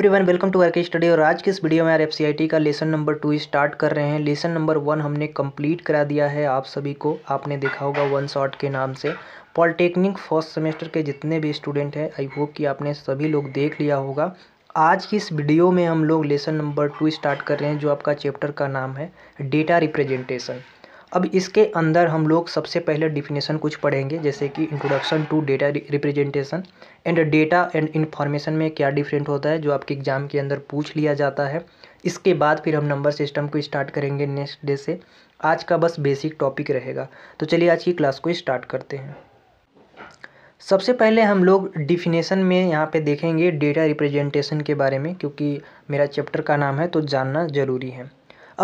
everyone welcome to R K study और आज के इस वीडियो में आर एफ का लेसन नंबर टू स्टार्ट कर रहे हैं लेसन नंबर वन हमने कंप्लीट करा दिया है आप सभी को आपने देखा होगा वन शॉट के नाम से पॉलिटेक्निक फर्स्ट सेमेस्टर के जितने भी स्टूडेंट हैं आई होप कि आपने सभी लोग देख लिया होगा आज की इस वीडियो में हम लोग लेसन नंबर टू स्टार्ट कर रहे हैं जो आपका चैप्टर का नाम है डेटा रिप्रेजेंटेशन अब इसके अंदर हम लोग सबसे पहले डिफिनेशन कुछ पढ़ेंगे जैसे कि introduction to data representation and data and information में क्या डिफरेंट होता है जो आपके एग्ज़ाम के अंदर पूछ लिया जाता है इसके बाद फिर हम नंबर सिस्टम को स्टार्ट करेंगे नेक्स्ट डे से आज का बस बेसिक टॉपिक रहेगा तो चलिए आज की क्लास को स्टार्ट करते हैं सबसे पहले हम लोग डिफिनेशन में यहाँ पे देखेंगे डेटा रिप्रेजेंटेशन के बारे में क्योंकि मेरा चैप्टर का नाम है तो जानना ज़रूरी है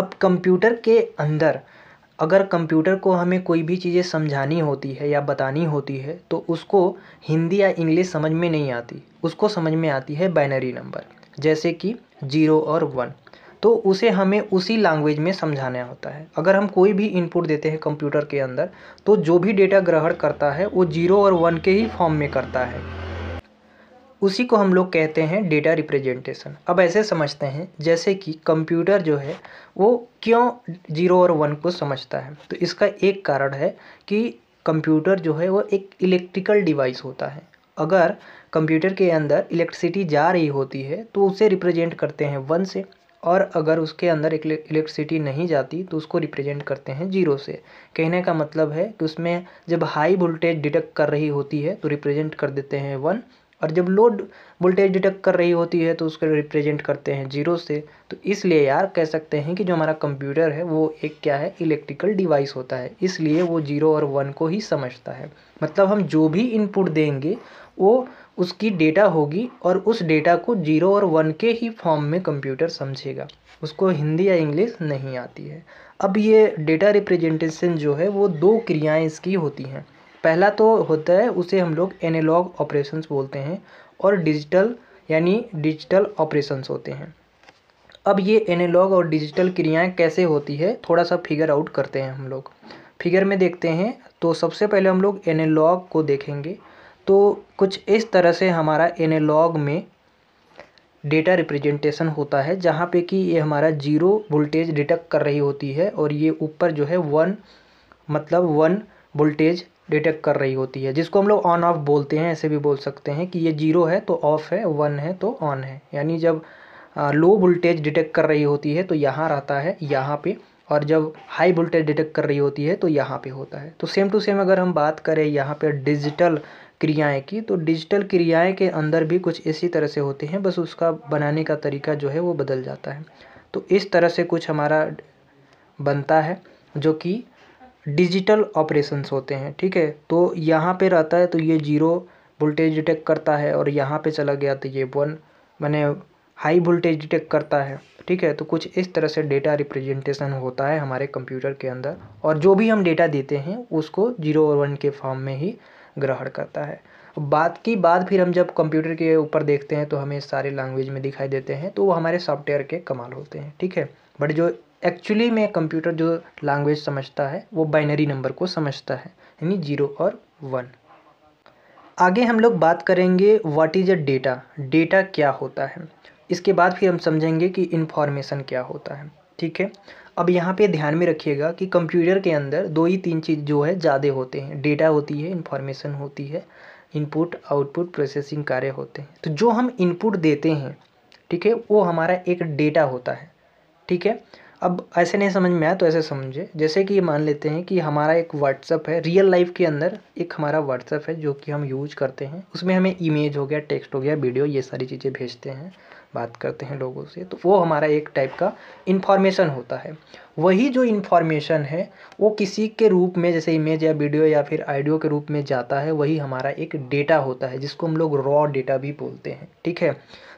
अब कंप्यूटर के अंदर अगर कंप्यूटर को हमें कोई भी चीज़ें समझानी होती है या बतानी होती है तो उसको हिंदी या इंग्लिश समझ में नहीं आती उसको समझ में आती है बाइनरी नंबर जैसे कि जीरो और वन तो उसे हमें उसी लैंग्वेज में समझाना होता है अगर हम कोई भी इनपुट देते हैं कंप्यूटर के अंदर तो जो भी डेटा ग्रहण करता है वो जीरो और वन के ही फॉर्म में करता है उसी को हम लोग कहते हैं डेटा रिप्रेजेंटेशन अब ऐसे समझते हैं जैसे कि कंप्यूटर जो है वो क्यों जीरो और वन को समझता है तो इसका एक कारण है कि कंप्यूटर जो है वो एक इलेक्ट्रिकल डिवाइस होता है अगर कंप्यूटर के अंदर इलेक्ट्रिसिटी जा रही होती है तो उसे रिप्रेजेंट करते हैं वन से और अगर उसके अंदर इलेक्ट्रिसिटी नहीं जाती तो उसको रिप्रेजेंट करते हैं जीरो से कहने का मतलब है कि उसमें जब हाई वोल्टेज डिटेक्ट कर रही होती है तो रिप्रेजेंट कर देते हैं वन और जब लोड वोल्टेज डिटेक्ट कर रही होती है तो उसको रिप्रेजेंट करते हैं जीरो से तो इसलिए यार कह सकते हैं कि जो हमारा कंप्यूटर है वो एक क्या है इलेक्ट्रिकल डिवाइस होता है इसलिए वो जीरो और वन को ही समझता है मतलब हम जो भी इनपुट देंगे वो उसकी डेटा होगी और उस डेटा को जीरो और वन के ही फॉर्म में कंप्यूटर समझेगा उसको हिंदी या इंग्लिश नहीं आती है अब ये डेटा रिप्रेजेंटेशन जो है वो दो क्रियाएं इसकी होती हैं पहला तो होता है उसे हम लोग एनालॉग ऑपरेशंस बोलते हैं और डिजिटल यानी डिजिटल ऑपरेशंस होते हैं अब ये एनालॉग और डिजिटल क्रियाएं कैसे होती है थोड़ा सा फिगर आउट करते हैं हम लोग फिगर में देखते हैं तो सबसे पहले हम लोग एनालॉग को देखेंगे तो कुछ इस तरह से हमारा एनालॉग में डेटा रिप्रेजेंटेशन होता है जहाँ पे कि ये हमारा जीरो वोल्टेज डिटेक्ट कर रही होती है और ये ऊपर जो है वन मतलब वन वोल्टेज डिटेक्ट कर रही होती है जिसको हम लोग ऑन ऑफ बोलते हैं ऐसे भी बोल सकते हैं कि ये जीरो है तो ऑफ़ है वन है तो ऑन है यानी जब लो वोल्टेज डिटेक्ट कर रही होती है तो यहाँ रहता है यहाँ पे और जब हाई वोल्टेज डिटेक्ट कर रही होती है तो यहाँ पे होता है तो सेम टू सेम अगर हम बात करें यहाँ पर डिजिटल क्रियाएँ की तो डिजिटल क्रियाएँ के अंदर भी कुछ इसी तरह से होते हैं बस उसका बनाने का तरीका जो है वो बदल जाता है तो इस तरह से कुछ हमारा बनता है जो कि डिजिटल ऑपरेशंस होते हैं ठीक है तो यहाँ पे रहता है तो ये जीरो वोल्टेज डिटेक्ट करता है और यहाँ पे चला गया तो ये वन मैंने हाई वोल्टेज डिटेक्ट करता है ठीक है तो कुछ इस तरह से डेटा रिप्रेजेंटेशन होता है हमारे कंप्यूटर के अंदर और जो भी हम डेटा देते हैं उसको जीरो और वन के फॉर्म में ही ग्रहण करता है बात की बाद फिर हम जब कंप्यूटर के ऊपर देखते हैं तो हमें सारे लैंग्वेज में दिखाई देते हैं तो वो हमारे सॉफ्टवेयर के कमाल होते हैं ठीक है बट जो एक्चुअली में कंप्यूटर जो लैंग्वेज समझता है वो बाइनरी नंबर को समझता है यानी जीरो और वन आगे हम लोग बात करेंगे what is a data data क्या होता है इसके बाद फिर हम समझेंगे कि इन्फॉर्मेशन क्या होता है ठीक है अब यहाँ पे ध्यान में रखिएगा कि कंप्यूटर के अंदर दो ही तीन चीज़ जो है ज़्यादा होते हैं डेटा होती है इन्फॉर्मेशन होती है इनपुट आउटपुट प्रोसेसिंग कार्य होते हैं तो जो हम इनपुट देते हैं ठीक है वो हमारा एक डेटा होता है ठीक है अब ऐसे नहीं समझ में आया तो ऐसे समझे जैसे कि मान लेते हैं कि हमारा एक व्हाट्सअप है रियल लाइफ के अंदर एक हमारा व्हाट्सअप है जो कि हम यूज करते हैं उसमें हमें इमेज हो गया टेक्स्ट हो गया वीडियो ये सारी चीज़ें भेजते हैं बात करते हैं लोगों से तो वो हमारा एक टाइप का इन्फॉर्मेशन होता है वही जो इन्फॉर्मेशन है वो किसी के रूप में जैसे इमेज या वीडियो या फिर आइडियो के रूप में जाता है वही हमारा एक डेटा होता है जिसको हम लोग रॉ डेटा भी बोलते हैं ठीक है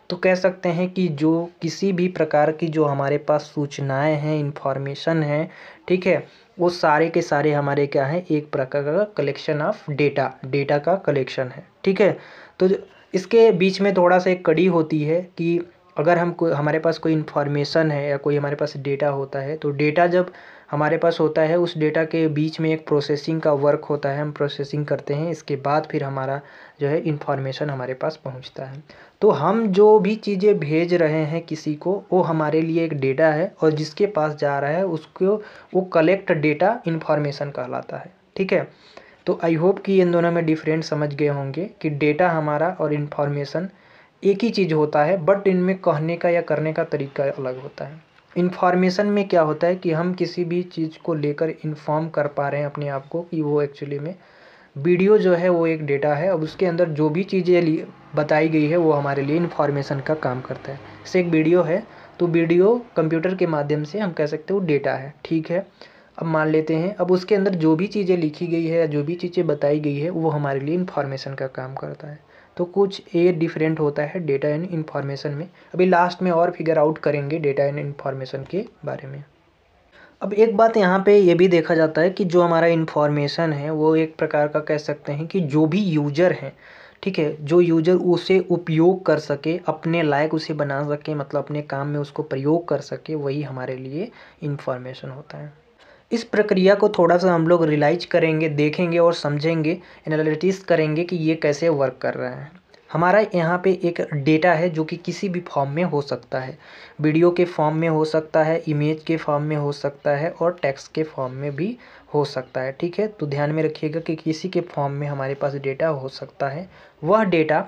तो कह सकते हैं कि जो किसी भी प्रकार की जो हमारे पास सूचनाएँ हैं इन्फॉर्मेशन है ठीक है वो सारे के सारे हमारे क्या हैं एक प्रकार का कलेक्शन ऑफ डेटा डेटा का कलेक्शन है ठीक है तो इसके बीच में थोड़ा सा एक कड़ी होती है कि अगर हम को हमारे पास कोई इन्फॉर्मेशन है या कोई हमारे पास डेटा होता है तो डेटा जब हमारे पास होता है उस डेटा के बीच में एक प्रोसेसिंग का वर्क होता है हम प्रोसेसिंग करते हैं इसके बाद फिर हमारा जो है इन्फॉर्मेशन हमारे पास पहुंचता है तो हम जो भी चीज़ें भेज रहे हैं किसी को वो हमारे लिए एक डेटा है और जिसके पास जा रहा है उसको वो कलेक्ट डेटा इन्फॉर्मेशन कहलाता है ठीक है तो आई होप कि इन दोनों में डिफरेंट समझ गए होंगे कि डेटा हमारा और इन्फॉर्मेशन एक ही चीज़ होता है बट इनमें कहने का या करने का तरीका अलग होता है इन्फॉर्मेशन में क्या होता है कि हम किसी भी चीज़ को लेकर इन्फॉर्म कर पा रहे हैं अपने आप को कि वो एक्चुअली में वीडियो जो है वो एक डेटा है अब उसके अंदर जो भी चीज़ें लिए बताई गई है वो हमारे लिए इन्फॉर्मेशन का काम करता है जैसे एक वीडियो है तो वीडियो कंप्यूटर के माध्यम से हम कह सकते वो डेटा है ठीक है अब मान लेते हैं अब उसके अंदर जो भी चीज़ें लिखी गई है या जो भी चीज़ें बताई गई है वो हमारे लिए इन्फॉर्मेशन का काम करता है तो कुछ ये डिफरेंट होता है डेटा एंड इन्फॉर्मेशन में अभी लास्ट में और फिगर आउट करेंगे डेटा एंड इन्फॉर्मेशन के बारे में अब एक बात यहाँ पे ये भी देखा जाता है कि जो हमारा इन्फॉर्मेशन है वो एक प्रकार का कह सकते हैं कि जो भी यूजर हैं ठीक है जो यूजर उसे उपयोग कर सके अपने लायक उसे बना सके मतलब अपने काम में उसको प्रयोग कर सके वही हमारे लिए इन्फॉर्मेशन होता है इस प्रक्रिया को थोड़ा सा हम लोग रिलाइज करेंगे देखेंगे और समझेंगे एनालिटिस करेंगे कि ये कैसे वर्क कर रहा है हमारा यहाँ पे एक डेटा है जो कि किसी भी फॉर्म में हो सकता है वीडियो के फॉर्म में हो सकता है इमेज के फॉर्म में हो सकता है और टेक्स्ट के फॉर्म में भी हो सकता है ठीक है तो ध्यान में रखिएगा कि किसी के फॉर्म में हमारे पास डेटा हो सकता है वह डेटा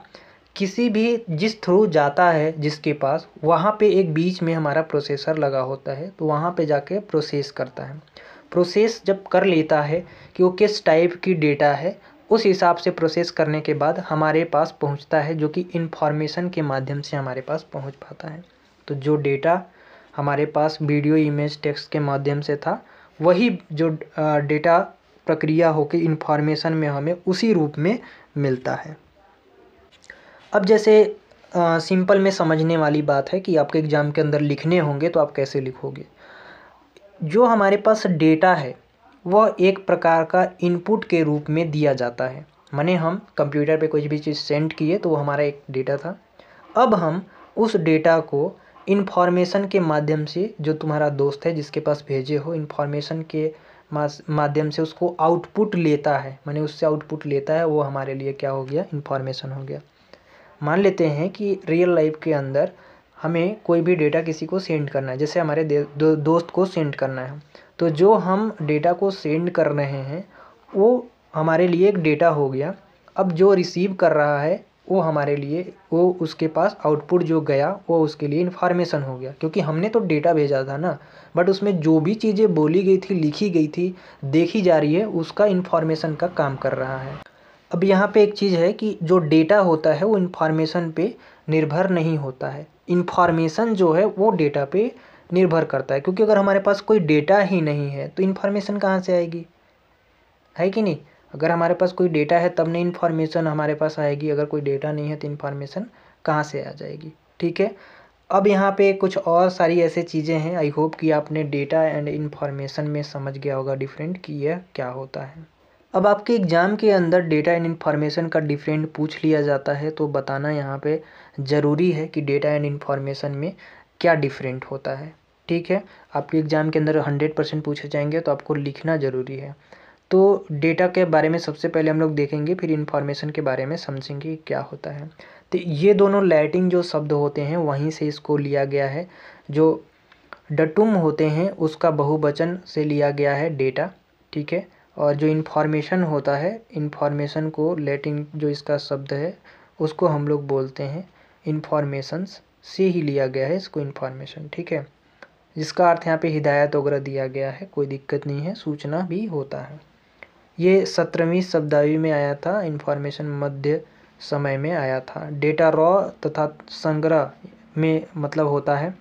किसी भी जिस थ्रू जाता है जिसके पास वहाँ पे एक बीच में हमारा प्रोसेसर लगा होता है तो वहाँ पे जाके प्रोसेस करता है प्रोसेस जब कर लेता है कि वो किस टाइप की डेटा है उस हिसाब से प्रोसेस करने के बाद हमारे पास पहुंचता है जो कि इन्फॉर्मेशन के माध्यम से हमारे पास पहुंच पाता है तो जो डेटा हमारे पास वीडियो इमेज टेक्स्ट के माध्यम से था वही जो डेटा प्रक्रिया होकर इन्फॉर्मेशन में हमें उसी रूप में मिलता है अब जैसे सिंपल में समझने वाली बात है कि आपके एग्ज़ाम के अंदर लिखने होंगे तो आप कैसे लिखोगे जो हमारे पास डेटा है वह एक प्रकार का इनपुट के रूप में दिया जाता है माने हम कंप्यूटर पे कोई भी चीज़ सेंड किए तो वो हमारा एक डेटा था अब हम उस डेटा को इन्फॉर्मेशन के माध्यम से जो तुम्हारा दोस्त है जिसके पास भेजे हो इन्फॉर्मेशन के माध्यम से उसको आउटपुट लेता है माने उससे आउटपुट लेता है वो हमारे लिए क्या हो गया इन्फॉर्मेशन हो गया मान लेते हैं कि रियल लाइफ के अंदर हमें कोई भी डेटा किसी को सेंड करना है जैसे हमारे दो, दोस्त को सेंड करना है तो जो हम डेटा को सेंड कर रहे हैं वो हमारे लिए एक डेटा हो गया अब जो रिसीव कर रहा है वो हमारे लिए वो उसके पास आउटपुट जो गया वो उसके लिए इन्फॉर्मेशन हो गया क्योंकि हमने तो डेटा भेजा था ना बट उसमें जो भी चीज़ें बोली गई थी लिखी गई थी देखी जा रही है उसका इन्फॉर्मेशन का काम कर रहा है अब यहाँ पे एक चीज़ है कि जो डेटा होता है वो इन्फॉर्मेशन पे निर्भर नहीं होता है इन्फॉर्मेशन जो है वो डेटा पे निर्भर करता है क्योंकि अगर हमारे पास कोई डेटा ही नहीं है तो इन्फॉर्मेशन कहाँ से आएगी है कि नहीं अगर हमारे पास कोई डेटा है तब नहीं इन्फॉर्मेशन हमारे पास आएगी अगर कोई डेटा नहीं है तो इन्फॉर्मेशन कहाँ से आ जाएगी ठीक है अब यहाँ पे कुछ और सारी ऐसे चीज़ें हैं आई होप कि आपने डेटा एंड इन्फॉर्मेशन में समझ गया होगा डिफरेंट कि यह क्या होता है अब आपके एग्ज़ाम के अंदर डेटा एंड इन्फॉर्मेशन का डिफरेंट पूछ लिया जाता है तो बताना यहाँ पे ज़रूरी है कि डेटा एंड इन्फॉर्मेशन में क्या डिफरेंट होता है ठीक है आपके एग्ज़ाम के अंदर हंड्रेड परसेंट पूछे जाएंगे तो आपको लिखना ज़रूरी है तो डेटा के बारे में सबसे पहले हम लोग देखेंगे फिर इन्फॉर्मेशन के बारे में समझेंगे क्या होता है तो ये दोनों लैटिन जो शब्द होते हैं वहीं से इसको लिया गया है जो डटुम होते हैं उसका बहुवचन से लिया गया है डेटा ठीक है और जो इन्फॉर्मेशन होता है इन्फॉर्मेशन को लैटिन जो इसका शब्द है उसको हम लोग बोलते हैं इन्फॉर्मेशंस से ही लिया गया है इसको इन्फॉर्मेशन ठीक है जिसका अर्थ यहाँ पे हिदायत वगैरह दिया गया है कोई दिक्कत नहीं है सूचना भी होता है ये सत्रहवीं शब्दावी में आया था इन्फॉर्मेशन मध्य समय में आया था डेटा रॉ तथा संग्रह में मतलब होता है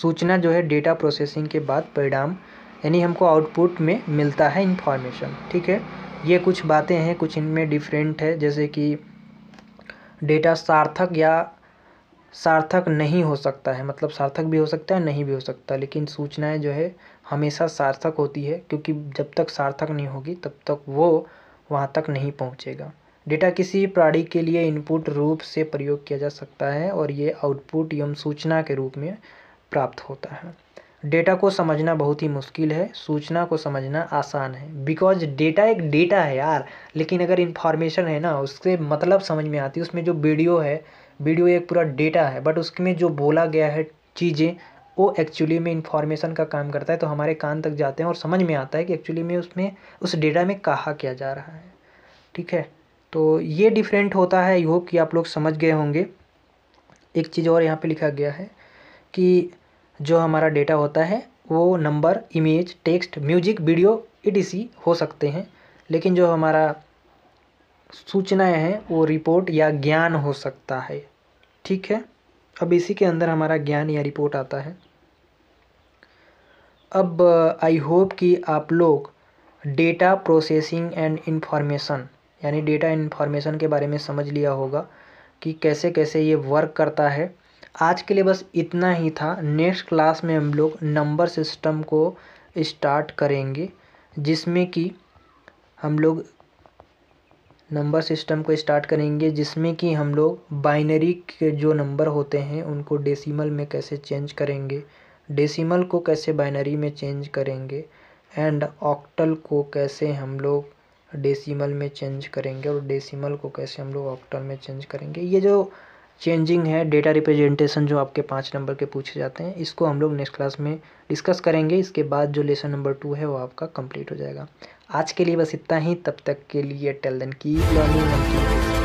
सूचना जो है डेटा प्रोसेसिंग के बाद परिणाम यानी हमको आउटपुट में मिलता है इन्फॉर्मेशन ठीक है ये कुछ बातें हैं कुछ इनमें डिफरेंट है जैसे कि डेटा सार्थक या सार्थक नहीं हो सकता है मतलब सार्थक भी हो सकता है नहीं भी हो सकता लेकिन सूचनाएं जो है हमेशा सार्थक होती है क्योंकि जब तक सार्थक नहीं होगी तब तक वो वहाँ तक नहीं पहुँचेगा डेटा किसी प्राणी के लिए इनपुट रूप से प्रयोग किया जा सकता है और ये आउटपुट एवं सूचना के रूप में प्राप्त होता है डेटा को समझना बहुत ही मुश्किल है सूचना को समझना आसान है बिकॉज डेटा एक डेटा है यार लेकिन अगर इन्फॉर्मेशन है ना उससे मतलब समझ में आती है उसमें जो वीडियो है वीडियो एक पूरा डेटा है बट उसमें जो बोला गया है चीज़ें वो एक्चुअली में इन्फॉर्मेशन का काम करता है तो हमारे कान तक जाते हैं और समझ में आता है कि एक्चुअली में उसमें उस डेटा में कहा क्या जा रहा है ठीक है तो ये डिफरेंट होता है आई होप कि आप लोग समझ गए होंगे एक चीज़ और यहाँ पे लिखा गया है कि जो हमारा डेटा होता है वो number image text music video ई हो सकते हैं लेकिन जो हमारा सूचनाएं हैं वो रिपोर्ट या ज्ञान हो सकता है ठीक है अब इसी के अंदर हमारा ज्ञान या रिपोर्ट आता है अब आई होप कि आप लोग डेटा प्रोसेसिंग एंड इन्फॉर्मेशन यानी डेटा इन्फॉर्मेशन के बारे में समझ लिया होगा कि कैसे कैसे ये वर्क करता है आज के लिए बस इतना ही था नेक्स्ट क्लास में हम लोग नंबर सिस्टम को स्टार्ट करेंगे जिसमें कि हम लोग नंबर सिस्टम को स्टार्ट करेंगे जिसमें कि हम लोग बाइनरी के जो नंबर होते हैं उनको डेसिमल में कैसे चेंज करेंगे डेसिमल को कैसे बाइनरी में चेंज करेंगे एंड ऑक्टल को कैसे हम लोग डेसिमल में चेंज करेंगे और डेसिमल को कैसे हम लोग ऑक्टल में चेंज करेंगे ये जो चेंजिंग है डेटा रिप्रेजेंटेशन जो आपके पाँच नंबर के पूछे जाते हैं इसको हम लोग नेक्स्ट क्लास में डिस्कस करेंगे इसके बाद जो लेसन नंबर टू है वो आपका कंप्लीट हो जाएगा आज के लिए बस इतना ही तब तक के लिए टेल देन की लर्निंग